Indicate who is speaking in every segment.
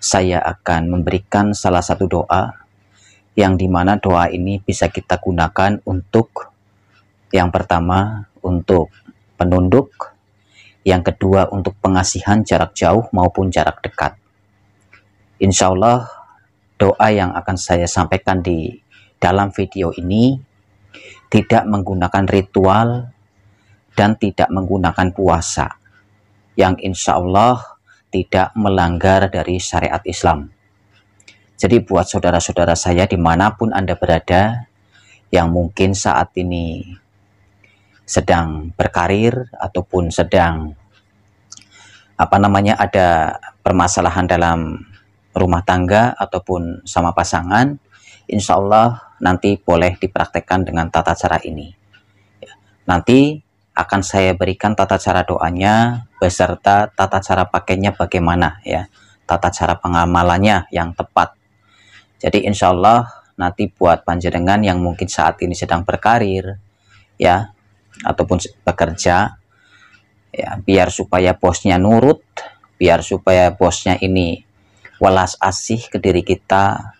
Speaker 1: saya akan memberikan salah satu doa yang dimana doa ini bisa kita gunakan untuk yang pertama untuk penunduk, yang kedua untuk pengasihan jarak jauh maupun jarak dekat. Insya Allah doa yang akan saya sampaikan di dalam video ini tidak menggunakan ritual dan tidak menggunakan puasa yang insya Allah tidak melanggar dari syariat Islam. Jadi buat saudara-saudara saya dimanapun Anda berada, yang mungkin saat ini sedang berkarir ataupun sedang apa namanya ada permasalahan dalam rumah tangga ataupun sama pasangan, insya Allah nanti boleh dipraktekkan dengan tata cara ini. Nanti akan saya berikan tata cara doanya beserta tata cara pakainya bagaimana ya tata cara pengamalannya yang tepat jadi insya Allah nanti buat panjenengan yang mungkin saat ini sedang berkarir ya ataupun bekerja ya biar supaya bosnya nurut biar supaya bosnya ini welas asih ke diri kita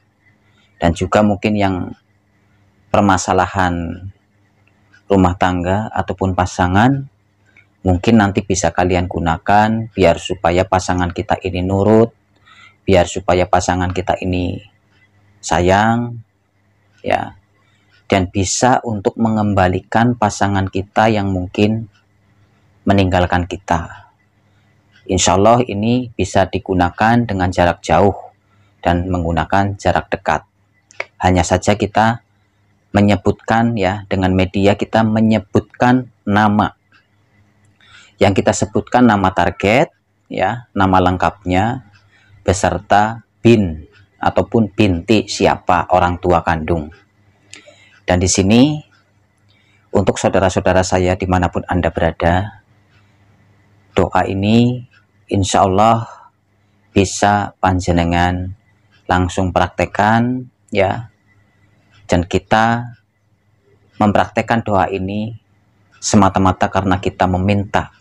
Speaker 1: dan juga mungkin yang permasalahan rumah tangga ataupun pasangan mungkin nanti bisa kalian gunakan biar supaya pasangan kita ini nurut biar supaya pasangan kita ini sayang ya dan bisa untuk mengembalikan pasangan kita yang mungkin meninggalkan kita Insya Allah ini bisa digunakan dengan jarak jauh dan menggunakan jarak dekat hanya saja kita menyebutkan ya dengan media kita menyebutkan nama yang kita sebutkan nama target ya nama lengkapnya beserta bin ataupun binti siapa orang tua kandung dan di sini untuk saudara-saudara saya dimanapun anda berada doa ini insya Allah bisa panjenengan langsung praktekan ya dan kita mempraktekkan doa ini semata-mata karena kita meminta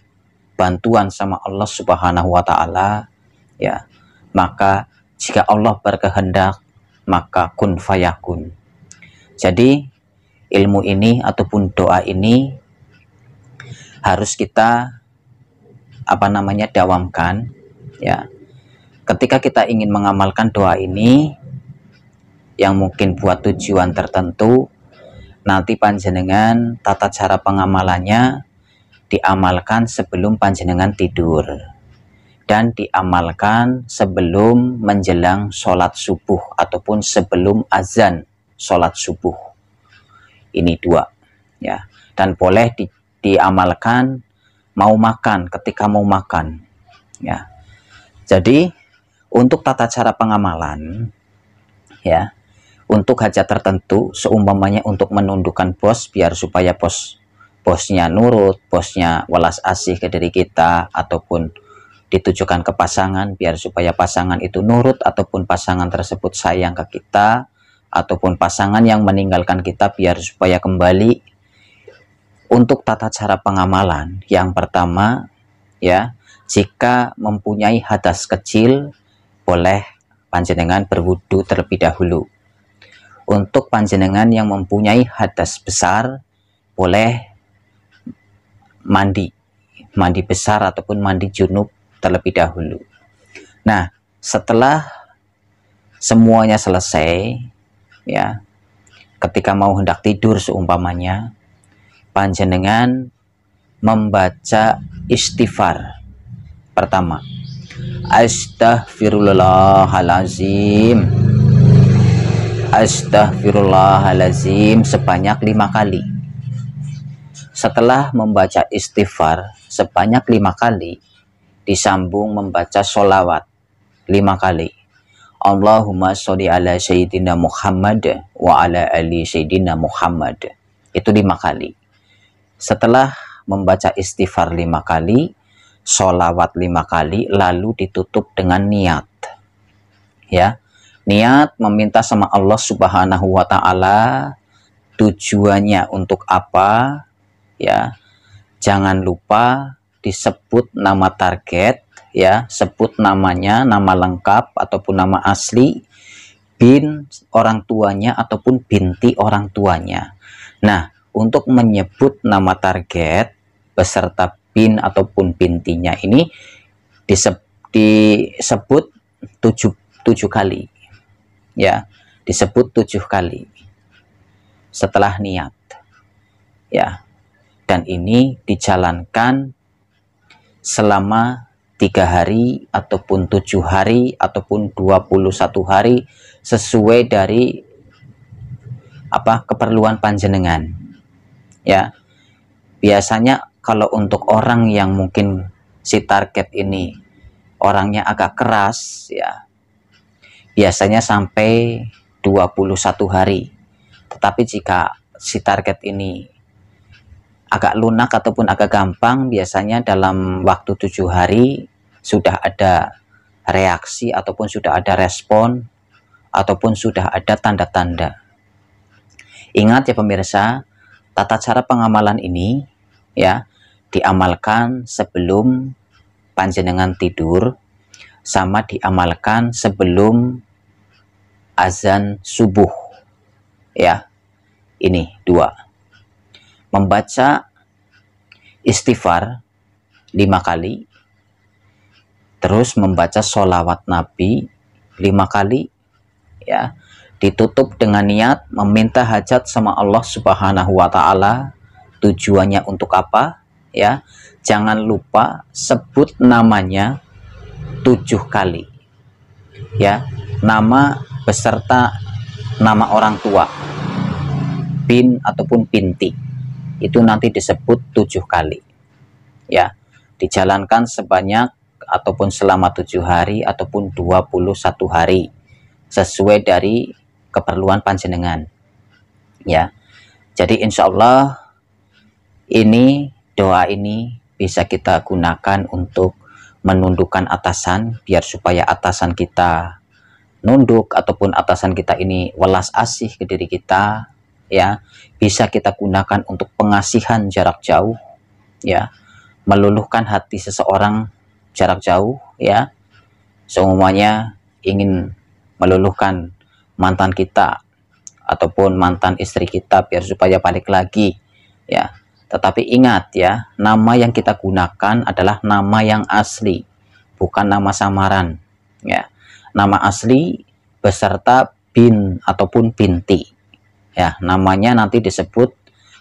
Speaker 1: bantuan sama Allah Subhanahu wa taala ya maka jika Allah berkehendak maka kun fayakun jadi ilmu ini ataupun doa ini harus kita apa namanya dawamkan ya ketika kita ingin mengamalkan doa ini yang mungkin buat tujuan tertentu nanti panjenengan tata cara pengamalannya diamalkan sebelum panjenengan tidur dan diamalkan sebelum menjelang sholat subuh ataupun sebelum azan sholat subuh ini dua ya dan boleh di, diamalkan mau makan ketika mau makan ya jadi untuk tata cara pengamalan ya untuk hajat tertentu seumpamanya untuk menundukkan bos biar supaya bos bosnya nurut bosnya welas asih ke diri kita ataupun ditujukan ke pasangan biar supaya pasangan itu nurut ataupun pasangan tersebut sayang ke kita ataupun pasangan yang meninggalkan kita biar supaya kembali untuk tata cara pengamalan yang pertama ya jika mempunyai hadas kecil boleh panjenengan berwudu terlebih dahulu untuk panjenengan yang mempunyai hadas besar boleh mandi mandi besar ataupun mandi junub terlebih dahulu nah setelah semuanya selesai ya ketika mau hendak tidur seumpamanya panjenengan membaca istighfar pertama astaghfirullahalazim astaghfirullahalazim sebanyak lima kali setelah membaca istighfar sebanyak lima kali disambung membaca solawat lima kali Allahumma sholli ala sayyidina Muhammad wa ala ali sayyidina Muhammad itu lima kali setelah membaca istighfar lima kali solawat lima kali lalu ditutup dengan niat ya niat meminta sama Allah Subhanahu wa taala tujuannya untuk apa ya jangan lupa disebut nama target ya sebut namanya nama lengkap ataupun nama asli bin orang tuanya ataupun binti orang tuanya nah untuk menyebut nama target beserta bin ataupun bintinya ini disebut, disebut tujuh, tujuh kali ya disebut tujuh kali setelah niat ya dan ini dijalankan selama tiga hari ataupun tujuh hari ataupun 21 hari sesuai dari apa keperluan panjenengan ya biasanya kalau untuk orang yang mungkin si target ini orangnya agak keras ya biasanya sampai 21 hari. Tetapi jika si target ini agak lunak ataupun agak gampang, biasanya dalam waktu tujuh hari sudah ada reaksi ataupun sudah ada respon ataupun sudah ada tanda-tanda. Ingat ya pemirsa, tata cara pengamalan ini ya diamalkan sebelum panjenengan tidur sama diamalkan sebelum azan subuh. Ya, ini dua. Membaca istighfar lima kali, terus membaca sholawat Nabi lima kali, ya ditutup dengan niat meminta hajat sama Allah Subhanahu wa taala. Tujuannya untuk apa? Ya. Jangan lupa sebut namanya tujuh kali. Ya. Nama beserta nama orang tua bin ataupun binti itu nanti disebut tujuh kali ya dijalankan sebanyak ataupun selama tujuh hari ataupun 21 hari sesuai dari keperluan panjenengan ya jadi insya Allah ini doa ini bisa kita gunakan untuk menundukkan atasan biar supaya atasan kita nunduk ataupun atasan kita ini welas asih ke diri kita ya bisa kita gunakan untuk pengasihan jarak jauh ya meluluhkan hati seseorang jarak jauh ya semuanya ingin meluluhkan mantan kita ataupun mantan istri kita biar supaya balik lagi ya tetapi ingat ya nama yang kita gunakan adalah nama yang asli bukan nama samaran ya nama asli beserta bin ataupun binti. Ya, namanya nanti disebut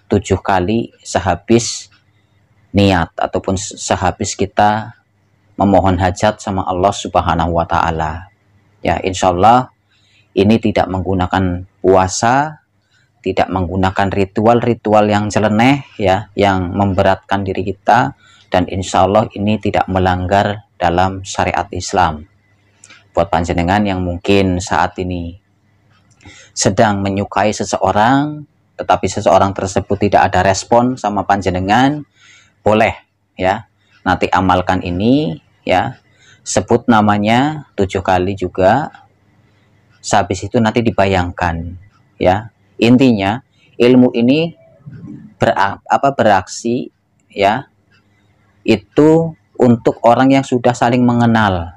Speaker 1: tujuh kali sehabis niat ataupun sehabis kita memohon hajat sama Allah Subhanahu wa taala. Ya, insya Allah ini tidak menggunakan puasa, tidak menggunakan ritual-ritual yang jeleneh ya, yang memberatkan diri kita dan insya Allah ini tidak melanggar dalam syariat Islam buat panjenengan yang mungkin saat ini sedang menyukai seseorang tetapi seseorang tersebut tidak ada respon sama panjenengan boleh ya nanti amalkan ini ya sebut namanya tujuh kali juga sehabis itu nanti dibayangkan ya intinya ilmu ini berak apa beraksi ya itu untuk orang yang sudah saling mengenal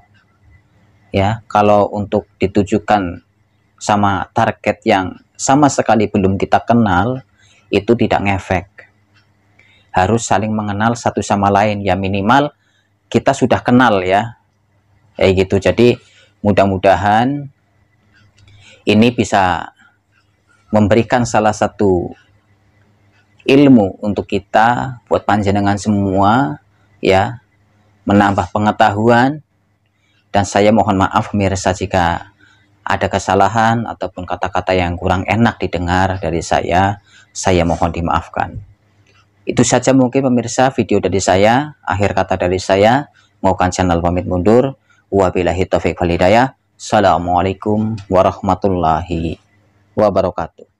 Speaker 1: ya kalau untuk ditujukan sama target yang sama sekali belum kita kenal itu tidak ngefek harus saling mengenal satu sama lain ya minimal kita sudah kenal ya kayak gitu jadi mudah-mudahan ini bisa memberikan salah satu ilmu untuk kita buat panjenengan semua ya menambah pengetahuan dan saya mohon maaf pemirsa jika ada kesalahan ataupun kata-kata yang kurang enak didengar dari saya, saya mohon dimaafkan. Itu saja mungkin pemirsa video dari saya, akhir kata dari saya, maukan channel pamit mundur. Wabillahi taufiq walhidayah. Assalamualaikum warahmatullahi wabarakatuh.